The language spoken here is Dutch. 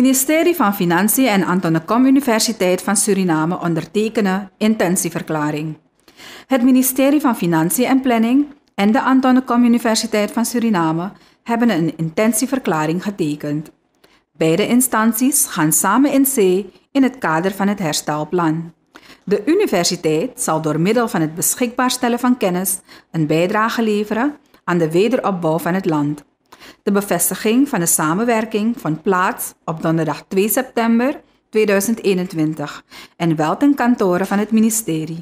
Ministerie van Financiën en Anton de Kom Universiteit van Suriname ondertekenen intentieverklaring. Het ministerie van Financiën en Planning en de Anton de Kom Universiteit van Suriname hebben een intentieverklaring getekend. Beide instanties gaan samen in zee in het kader van het herstelplan. De universiteit zal door middel van het beschikbaar stellen van kennis een bijdrage leveren aan de wederopbouw van het land. De bevestiging van de samenwerking van plaats op donderdag 2 september 2021 en wel ten kantoren van het ministerie.